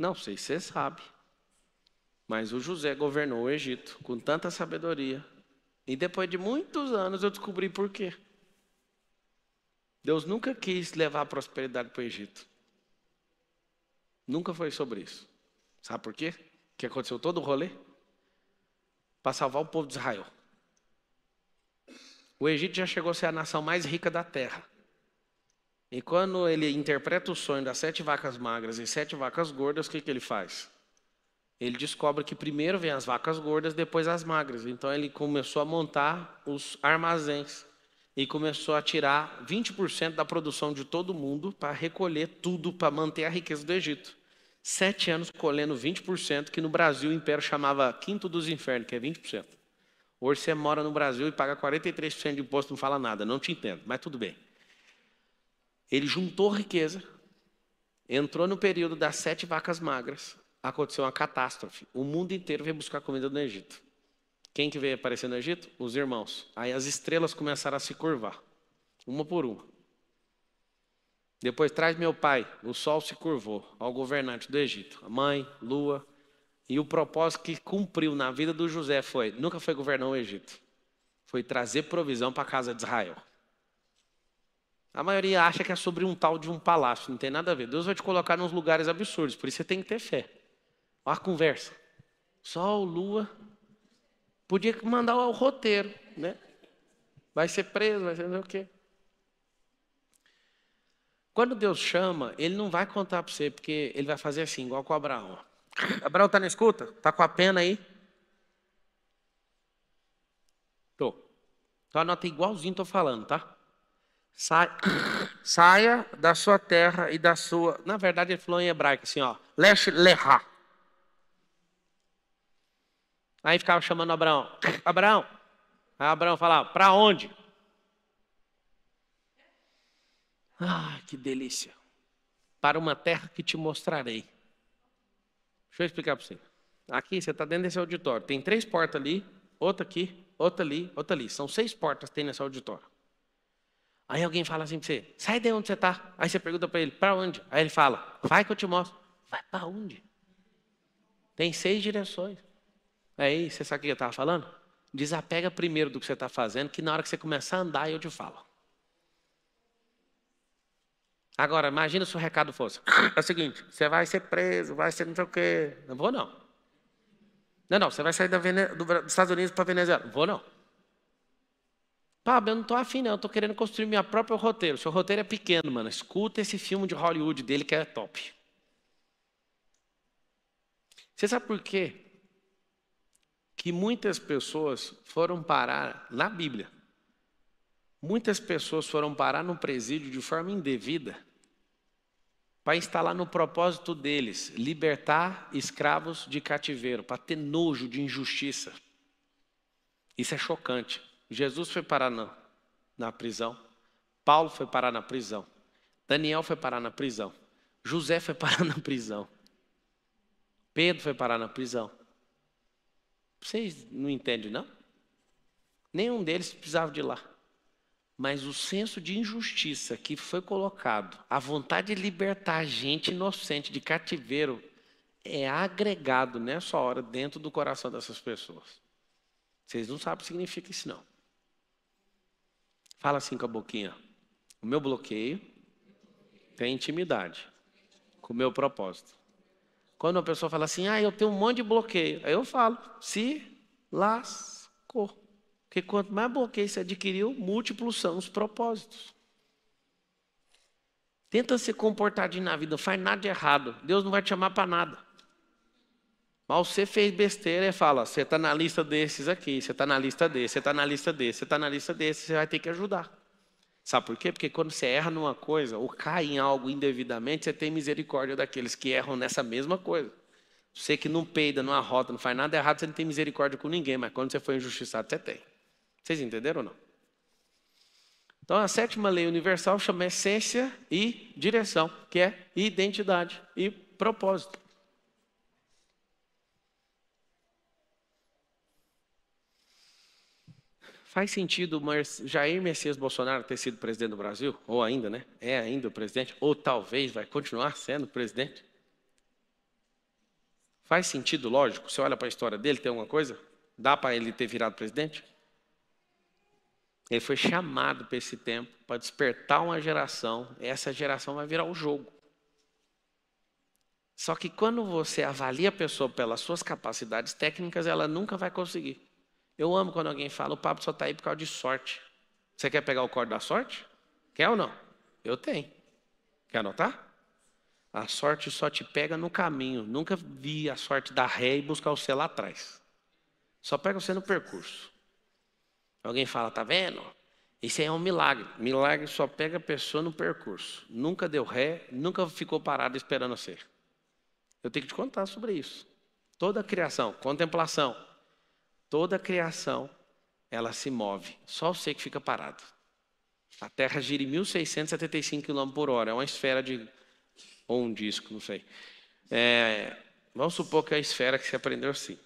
Não sei se você sabe, mas o José governou o Egito com tanta sabedoria. E depois de muitos anos eu descobri por quê. Deus nunca quis levar a prosperidade para o Egito. Nunca foi sobre isso. Sabe por quê? Que aconteceu todo o rolê? Para salvar o povo de Israel. O Egito já chegou a ser a nação mais rica da terra. E quando ele interpreta o sonho das sete vacas magras e sete vacas gordas, o que, que ele faz? Ele descobre que primeiro vem as vacas gordas, depois as magras. Então ele começou a montar os armazéns e começou a tirar 20% da produção de todo mundo para recolher tudo, para manter a riqueza do Egito. Sete anos colhendo 20%, que no Brasil o império chamava quinto dos infernos, que é 20%. Hoje você mora no Brasil e paga 43% de imposto, não fala nada, não te entendo, mas tudo bem. Ele juntou riqueza, entrou no período das sete vacas magras, aconteceu uma catástrofe. O mundo inteiro veio buscar comida no Egito. Quem que veio aparecer no Egito? Os irmãos. Aí as estrelas começaram a se curvar, uma por uma. Depois traz meu pai, o sol se curvou ao governante do Egito, a mãe, lua. E o propósito que cumpriu na vida do José foi: nunca foi governar o Egito, foi trazer provisão para a casa de Israel. A maioria acha que é sobre um tal de um palácio, não tem nada a ver. Deus vai te colocar nos lugares absurdos, por isso você tem que ter fé. Olha a conversa. Sol, lua. Podia mandar o roteiro, né? Vai ser preso, vai ser não sei o quê. Quando Deus chama, ele não vai contar para você, porque ele vai fazer assim, igual com Abraão. Abraão tá na escuta? Tá com a pena aí? Tô. Então anota igualzinho tô falando, tá? Sai, saia da sua terra e da sua. Na verdade, ele falou em hebraico assim, ó. Lesh leha. Aí ficava chamando Abraão. Abraão. Aí Abraão falava, para onde? Ah, que delícia. Para uma terra que te mostrarei. Deixa eu explicar para você. Aqui, você está dentro desse auditório. Tem três portas ali, outra aqui, outra ali, outra ali. São seis portas que tem nesse auditório. Aí alguém fala assim para você: sai de onde você está. Aí você pergunta para ele: para onde? Aí ele fala: vai que eu te mostro. Vai para onde? Tem seis direções. É aí você sabe o que eu estava falando? Desapega primeiro do que você está fazendo, que na hora que você começar a andar, eu te falo. Agora, imagina se o recado fosse: ah, é o seguinte, você vai ser preso, vai ser não sei o quê. Não vou, não. Não, não, você vai sair da Vene... dos Estados Unidos para Venezuela. Vou, não. Pablo, eu não estou afim, não. Eu estou querendo construir meu próprio roteiro. Seu roteiro é pequeno, mano. Escuta esse filme de Hollywood dele que é top. Você sabe por quê? Que muitas pessoas foram parar na Bíblia. Muitas pessoas foram parar no presídio de forma indevida para instalar no propósito deles libertar escravos de cativeiro, para ter nojo de injustiça. Isso é chocante. Jesus foi parar na, na prisão, Paulo foi parar na prisão, Daniel foi parar na prisão, José foi parar na prisão, Pedro foi parar na prisão. Vocês não entendem, não? Nenhum deles precisava de lá. Mas o senso de injustiça que foi colocado, a vontade de libertar gente inocente de cativeiro, é agregado nessa hora dentro do coração dessas pessoas. Vocês não sabem o que significa isso, não. Fala assim com a boquinha. O meu bloqueio tem intimidade com o meu propósito. Quando uma pessoa fala assim, ah, eu tenho um monte de bloqueio, aí eu falo, se lascou. Porque quanto mais bloqueio você adquiriu, múltiplos são os propósitos. Tenta se comportar na vida, não faz nada de errado. Deus não vai te chamar para nada. Mas você fez besteira e fala: você está na lista desses aqui, você está na lista desse, você está na lista desse, você está na lista desse, você vai ter que ajudar. Sabe por quê? Porque quando você erra numa coisa ou cai em algo indevidamente, você tem misericórdia daqueles que erram nessa mesma coisa. Você que não peida, não arrota, não faz nada errado, você não tem misericórdia com ninguém, mas quando você foi injustiçado, você tem. Vocês entenderam ou não? Então, a sétima lei universal chama essência e direção, que é identidade e propósito. Faz sentido Jair Messias Bolsonaro ter sido presidente do Brasil? Ou ainda, né? É ainda o presidente? Ou talvez vai continuar sendo presidente? Faz sentido, lógico. Você olha para a história dele, tem alguma coisa? Dá para ele ter virado presidente? Ele foi chamado para esse tempo para despertar uma geração. Essa geração vai virar o jogo. Só que quando você avalia a pessoa pelas suas capacidades técnicas, ela nunca vai conseguir. Eu amo quando alguém fala, o papo só está aí por causa de sorte. Você quer pegar o corte da sorte? Quer ou não? Eu tenho. Quer anotar? A sorte só te pega no caminho. Nunca vi a sorte dar ré e buscar você lá atrás. Só pega você no percurso. Alguém fala, tá vendo? Isso aí é um milagre. Milagre só pega a pessoa no percurso. Nunca deu ré, nunca ficou parado esperando você. Eu tenho que te contar sobre isso. Toda a criação, contemplação, Toda a criação, ela se move. Só você que fica parado. A Terra gira em 1.675 km por hora. É uma esfera de... Ou um disco, não sei. É, vamos supor que é a esfera que você aprendeu assim.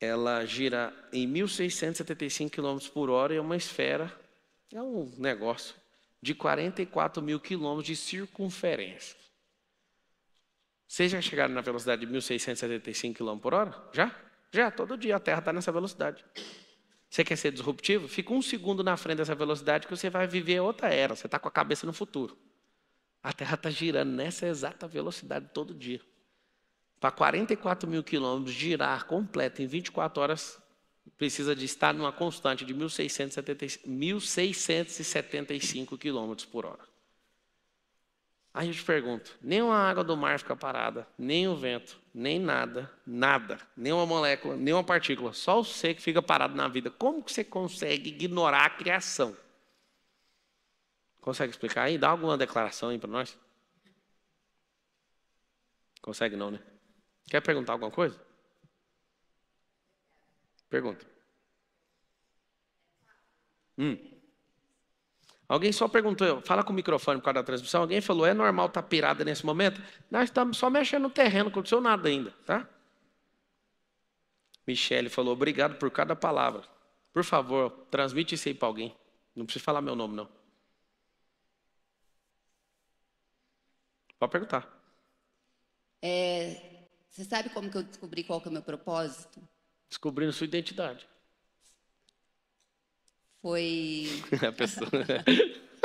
Ela gira em 1.675 km por hora é uma esfera... É um negócio de 44 mil quilômetros de circunferência. Vocês já chegaram na velocidade de 1.675 km por hora? Já? Já, todo dia a Terra está nessa velocidade. Você quer ser disruptivo? Fica um segundo na frente dessa velocidade que você vai viver outra era. Você está com a cabeça no futuro. A Terra está girando nessa exata velocidade todo dia. Para 44 mil quilômetros girar completa em 24 horas, precisa de estar numa constante de 1.675 quilômetros por hora. Aí eu te pergunto: nem a água do mar fica parada, nem o vento, nem nada, nada, nem uma molécula, nem uma partícula, só o ser que fica parado na vida. Como que você consegue ignorar a criação? Consegue explicar aí? Dá alguma declaração aí para nós? Consegue não, né? Quer perguntar alguma coisa? Pergunta. Hum. Alguém só perguntou, fala com o microfone por causa da transmissão, alguém falou, é normal estar tá pirada nesse momento? Nós estamos só mexendo no terreno, não aconteceu nada ainda, tá? Michele falou, obrigado por cada palavra. Por favor, transmite isso aí para alguém. Não precisa falar meu nome, não. Pode perguntar. É, você sabe como que eu descobri qual que é o meu propósito? Descobrindo sua identidade. Foi. a pessoa. Né?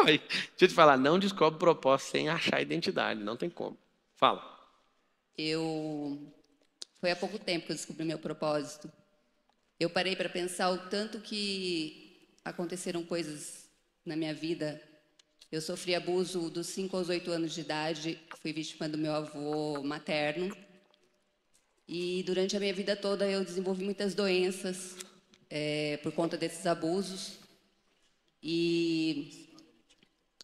deixa eu te falar, não descobre propósito sem achar identidade, não tem como. Fala. Eu. Foi há pouco tempo que eu descobri meu propósito. Eu parei para pensar o tanto que aconteceram coisas na minha vida. Eu sofri abuso dos 5 aos 8 anos de idade, fui vítima do meu avô materno. E durante a minha vida toda eu desenvolvi muitas doenças é, por conta desses abusos. E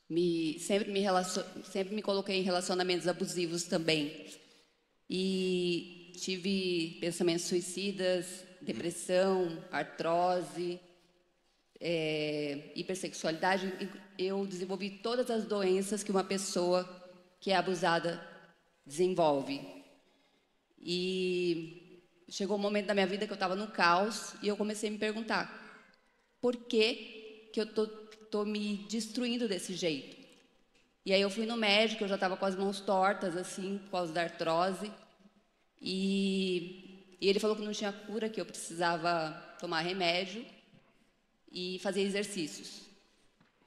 me, sempre, me relacion, sempre me coloquei em relacionamentos abusivos também. E tive pensamentos suicidas, depressão, artrose, é, hipersexualidade. Eu desenvolvi todas as doenças que uma pessoa que é abusada desenvolve. E chegou um momento da minha vida que eu estava no caos e eu comecei a me perguntar por que que eu tô, tô me destruindo desse jeito. E aí eu fui no médico, eu já estava com as mãos tortas, assim, por causa da artrose. E, e ele falou que não tinha cura, que eu precisava tomar remédio e fazer exercícios.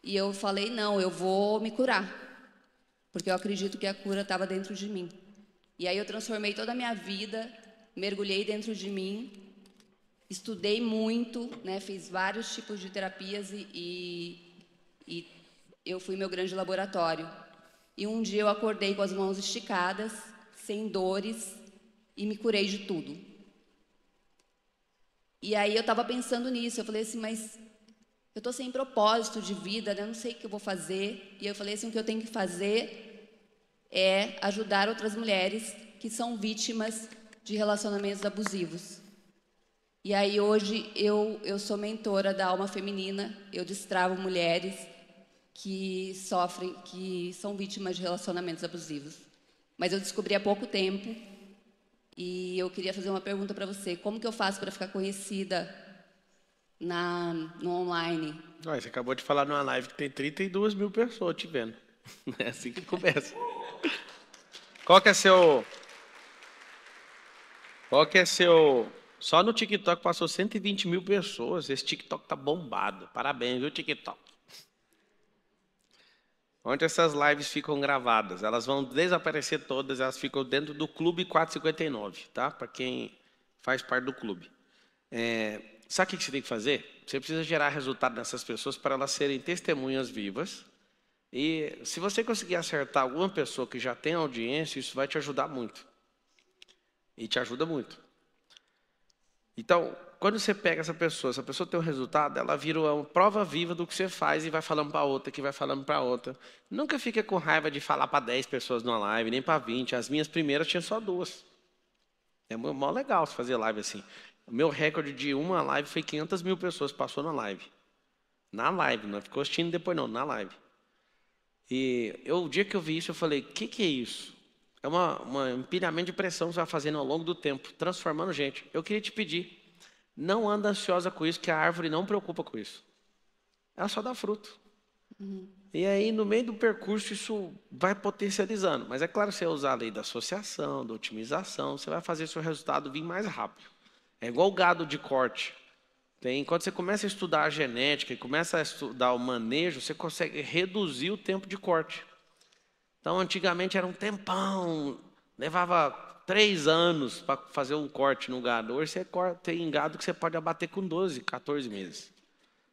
E eu falei, não, eu vou me curar. Porque eu acredito que a cura estava dentro de mim. E aí eu transformei toda a minha vida, mergulhei dentro de mim estudei muito, né, fiz vários tipos de terapias e, e, e, eu fui meu grande laboratório. E um dia eu acordei com as mãos esticadas, sem dores, e me curei de tudo. E aí eu estava pensando nisso, eu falei assim, mas eu estou sem propósito de vida, né? eu não sei o que eu vou fazer. E eu falei assim, o que eu tenho que fazer é ajudar outras mulheres que são vítimas de relacionamentos abusivos. E aí hoje eu, eu sou mentora da alma feminina, eu destravo mulheres que sofrem, que são vítimas de relacionamentos abusivos. Mas eu descobri há pouco tempo e eu queria fazer uma pergunta para você. Como que eu faço para ficar conhecida na, no online? você acabou de falar numa live que tem 32 mil pessoas te vendo. É assim que começa. Qual que é seu... Qual que é seu só no TikTok passou 120 mil pessoas. Esse TikTok tá bombado. Parabéns, viu, TikTok? Onde essas lives ficam gravadas? Elas vão desaparecer todas, elas ficam dentro do Clube 459, tá? Para quem faz parte do clube. É, sabe o que você tem que fazer? Você precisa gerar resultado nessas pessoas para elas serem testemunhas vivas. E se você conseguir acertar alguma pessoa que já tem audiência, isso vai te ajudar muito. E te ajuda muito. Então, quando você pega essa pessoa, essa pessoa tem um resultado, ela vira uma prova viva do que você faz e vai falando para outra, que vai falando para outra. Nunca fica com raiva de falar para 10 pessoas numa live, nem para 20. As minhas primeiras tinha só duas. É mó legal fazer live assim. O meu recorde de uma live foi 500 mil pessoas passou na live. Na live, não ficou assistindo depois não, na live. E eu, o dia que eu vi isso, eu falei, o que, que é isso? É uma, uma empilhamento de pressão que você vai fazendo ao longo do tempo, transformando gente. Eu queria te pedir, não anda ansiosa com isso, que a árvore não preocupa com isso. Ela só dá fruto. Uhum. E aí, no meio do percurso, isso vai potencializando. Mas é claro, você usar a lei da associação, da otimização, você vai fazer seu resultado vir mais rápido. É igual o gado de corte. Tem, quando você começa a estudar a genética e começa a estudar o manejo, você consegue reduzir o tempo de corte. Então, antigamente era um tempão, levava três anos para fazer um corte no gado. Hoje você tem gado que você pode abater com 12, 14 meses.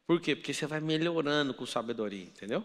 Por quê? Porque você vai melhorando com sabedoria, entendeu?